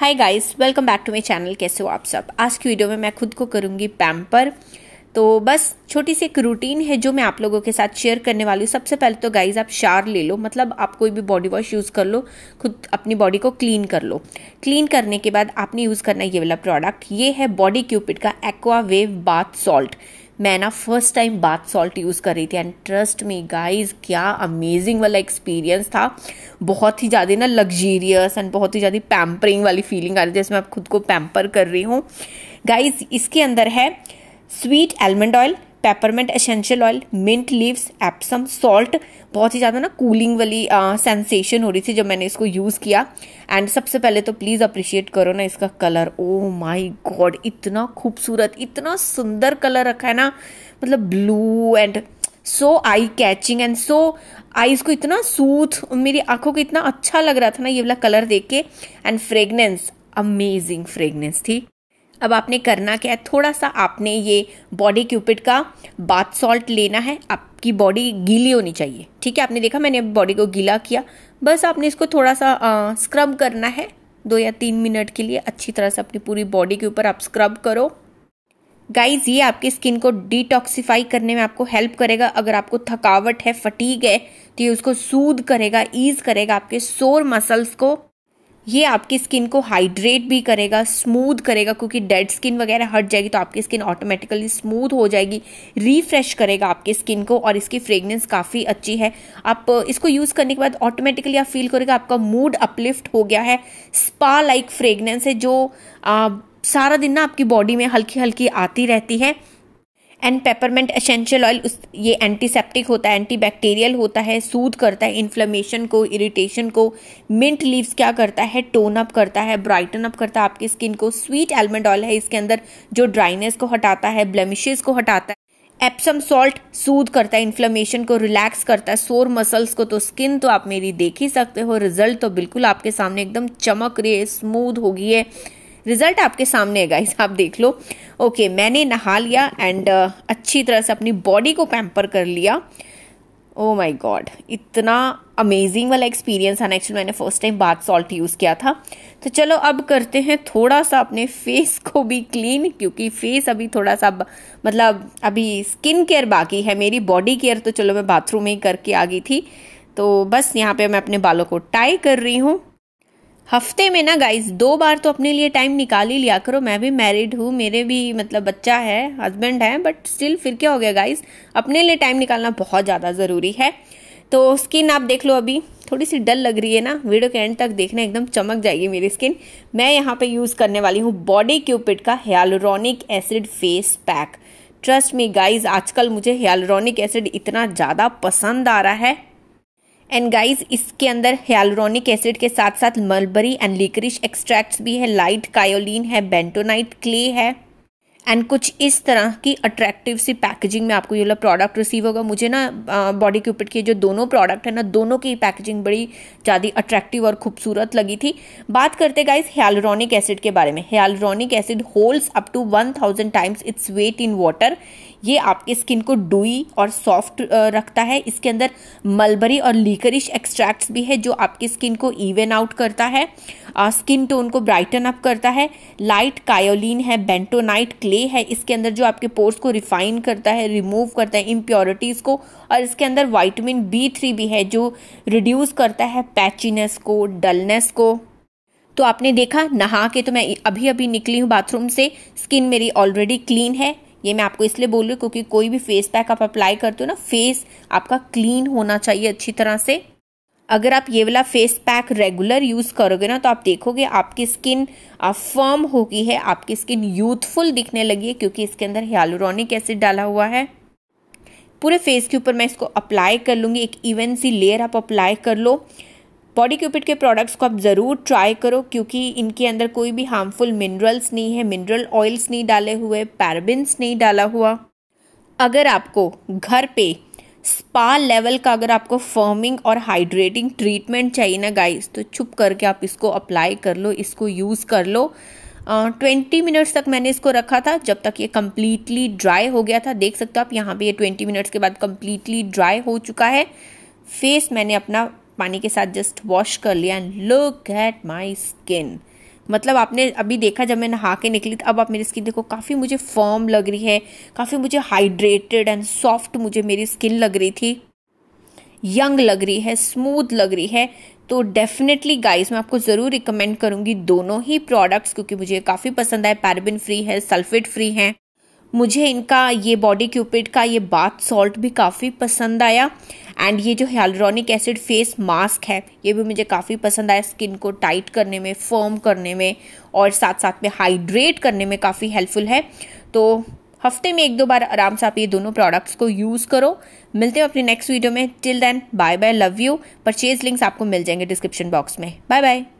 hi guys welcome back to my channel कैसे हो आप सब आज की वीडियो में मैं खुद को करूंगी पैम्पर तो बस छोटी सी एक रूटीन है जो मैं आप लोगों के साथ शेयर करने वाली हूँ सबसे पहले तो गाइज आप शार ले लो मतलब आप कोई भी बॉडी वॉश यूज़ कर लो खुद अपनी बॉडी को क्लीन कर लो क्लीन करने के बाद आपने यूज़ करना ये वाला प्रोडक्ट ये है बॉडी क्यूपिड का एक्वा वेव बाथ सॉल्ट मैं ना first time bath salt use कर रही थी एंड ट्रस्ट में गाइस क्या अमेजिंग वाला एक्सपीरियंस था बहुत ही ज़्यादा ना लग्जीरियस एंड बहुत ही ज़्यादा पैम्परिंग वाली फीलिंग आ रही थी जैसे मैं खुद को पैम्पर कर रही हूँ गाइज इसके अंदर है sweet almond oil peppermint essential oil mint leaves Epsom salt बहुत ही ज़्यादा ना कूलिंग वाली सेंसेशन हो रही थी जब मैंने इसको यूज़ किया एंड सबसे पहले तो प्लीज़ अप्रिशिएट करो ना इसका कलर ओ माय गॉड इतना खूबसूरत इतना सुंदर कलर रखा है ना मतलब blue and so eye catching and so eyes को इतना सूथ मेरी आंखों को इतना अच्छा लग रहा था ना ये वाला कलर देख के एंड फ्रेगनेंस अमेजिंग फ्रेगनेंस थी अब आपने करना क्या है थोड़ा सा आपने ये बॉडी क्यूपिड का बाथ सॉल्ट लेना है आपकी बॉडी गीली होनी चाहिए ठीक है आपने देखा मैंने बॉडी को गीला किया बस आपने इसको थोड़ा सा आ, स्क्रब करना है दो या तीन मिनट के लिए अच्छी तरह से अपनी पूरी बॉडी के ऊपर आप स्क्रब करो गाइज ये आपकी स्किन को डिटॉक्सीफाई करने में आपको हेल्प करेगा अगर आपको थकावट है फटीक है तो ये उसको सूद करेगा ईज करेगा आपके सोर मसल्स को ये आपकी स्किन को हाइड्रेट भी करेगा स्मूथ करेगा क्योंकि डेड स्किन वगैरह हट जाएगी तो आपकी स्किन ऑटोमेटिकली स्मूथ हो जाएगी रिफ्रेश करेगा आपकी स्किन को और इसकी फ्रेगनेंस काफ़ी अच्छी है आप इसको यूज़ करने के बाद ऑटोमेटिकली आप फील करोगे आपका मूड अपलिफ्ट हो गया है स्पा लाइक फ्रेगनेंस है जो आ, सारा दिन ना आपकी बॉडी में हल्की हल्की आती रहती है एंड पेपरमेंट एसेंशियल ऑयल उस ये एंटीसेप्टिक होता है एंटीबैक्टीरियल होता है सूद करता है इन्फ्लेमेशन को इरिटेशन को मिंट लीव्स क्या करता है टोन अप करता है ब्राइटन अप करता है आपकी स्किन को स्वीट एलमंड ऑयल है इसके अंदर जो ड्राइनेस को हटाता है ब्लेमिशेस को हटाता है एप्सम सॉल्ट सूद करता है इन्फ्लेमेशन को रिलैक्स करता है सोर मसल्स को तो स्किन तो आप मेरी देख ही सकते हो रिजल्ट तो बिल्कुल आपके सामने एकदम चमक रही है स्मूद होगी है रिजल्ट आपके सामने है गाइस आप देख लो ओके okay, मैंने नहा लिया एंड uh, अच्छी तरह से अपनी बॉडी को पैम्पर कर लिया ओ माय गॉड इतना अमेजिंग वाला एक्सपीरियंस आना एक्चुअली मैंने first time bath salt use किया था तो चलो अब करते हैं थोड़ा सा अपने फेस को भी क्लीन क्योंकि फेस अभी थोड़ा सा मतलब अभी स्किन केयर बाकी है मेरी बॉडी केयर तो चलो मैं बाथरूम में ही करके आ गई थी तो बस यहाँ पे मैं अपने बालों को टाई कर रही हूँ हफ्ते में ना गाइज दो बार तो अपने लिए टाइम निकाल ही लिया करो मैं भी मैरिड हूँ मेरे भी मतलब बच्चा है हस्बैंड है बट स्टिल फिर क्या हो गया गाइज अपने लिए टाइम निकालना बहुत ज़्यादा ज़रूरी है तो स्किन आप देख लो अभी थोड़ी सी डल लग रही है ना वीडियो के एंड तक देखना एकदम चमक जाएगी मेरी स्किन मैं यहाँ पे यूज़ करने वाली हूँ बॉडी क्यूपिड का hyaluronic acid face pack trust me guys आजकल मुझे हेलोरॉनिक एसिड इतना ज़्यादा पसंद आ रहा है एंड गाइस इसके अंदर हेलरोनिक एसिड के साथ साथ मलबरी एंड लिकरिश एक्सट्रैक्ट्स भी है लाइट कायोलिन है बेंटोनाइट क्ले है एंड कुछ इस तरह की अट्रैक्टिव सी पैकेजिंग में आपको ये वाला प्रोडक्ट रिसीव होगा मुझे ना बॉडी क्यूपिट के जो दोनों प्रोडक्ट है ना दोनों की पैकेजिंग बड़ी ज़्यादा अट्रैक्टिव और खूबसूरत लगी थी बात करते गाइस हेलरोनिक एसिड के बारे में hyaluronic acid holds up to one thousand times its weight in water ये आपकी स्किन को डुई और सॉफ्ट रखता है इसके अंदर मलबरी और लीकरिश एक्सट्रैक्ट्स भी है जो आपकी स्किन को इवन आउट करता है स्किन टोन को ब्राइटन अप करता है लाइट कायोलिन है बेंटोनाइट क्ले है इसके अंदर जो आपके पोर्स को रिफाइन करता है रिमूव करता है इम्प्योरिटीज़ को और इसके अंदर वाइटमिन बी थ्री भी है जो रिड्यूस करता है पैचीनेस को डलनेस को तो आपने देखा नहा के तो मैं अभी अभी निकली हूँ बाथरूम से स्किन मेरी ऑलरेडी क्लीन है ये मैं आपको इसलिए बोल रही हूँ क्योंकि कोई भी फेस पैक आप अप्लाई करते हो ना फेस आपका क्लीन होना चाहिए अच्छी तरह से अगर आप ये वाला फेस पैक रेगुलर यूज़ करोगे ना तो आप देखोगे आपकी स्किन फर्म हो गई है आपकी स्किन यूथफुल दिखने लगी है क्योंकि इसके अंदर हियालुरोनिक एसिड डाला हुआ है पूरे फेस के ऊपर मैं इसको अप्लाई कर लूंगी एक इवन सी लेयर आप अप्लाई कर लो बॉडी क्यूपिड के प्रोडक्ट्स को आप ज़रूर ट्राई करो क्योंकि इनके अंदर कोई भी हार्मफुल मिनरल्स नहीं है मिनरल ऑयल्स नहीं डाले हुए पैराबिन्स नहीं डाला हुआ अगर आपको घर पे स्पा लेवल का अगर आपको फर्मिंग और हाइड्रेटिंग ट्रीटमेंट चाहिए ना गाइस तो छुप करके आप इसको अप्लाई कर लो इसको यूज़ कर लो ट्वेंटी uh, मिनट्स तक मैंने इसको रखा था जब तक ये कम्प्लीटली ड्राई हो गया था देख सकते हो आप यहाँ पे ये ट्वेंटी मिनट्स के बाद कम्प्लीटली ड्राई हो चुका है फेस मैंने अपना पानी के साथ जस्ट वॉश कर लिया and look at my skin मतलब आपने अभी देखा जब मैं नहा के निकली अब आप मेरी स्किन देखो काफ़ी मुझे फर्म लग रही है काफ़ी मुझे हाइड्रेटेड एंड सॉफ्ट मुझे मेरी स्किन लग रही थी यंग लग रही है स्मूथ लग रही है तो डेफिनेटली गाइस मैं आपको ज़रूर रिकमेंड करूँगी दोनों ही प्रोडक्ट्स क्योंकि मुझे काफ़ी पसंद आए पैराबिन फ्री है सल्फेट फ्री हैं मुझे इनका ये बॉडी क्यूपिड का ये बाथ सॉल्ट भी काफ़ी पसंद आया एंड ये जो हेलरॉनिक एसिड फेस मास्क है ये भी मुझे काफ़ी पसंद आया स्किन को टाइट करने में फर्म करने में और साथ साथ में हाइड्रेट करने में काफ़ी हेल्पफुल है तो हफ्ते में एक दो बार आराम से आप ये दोनों प्रोडक्ट्स को यूज़ करो मिलते हैं अपने नेक्स्ट वीडियो में till then bye bye love you purchase links आपको मिल जाएंगे डिस्क्रिप्शन बॉक्स में बाय बाय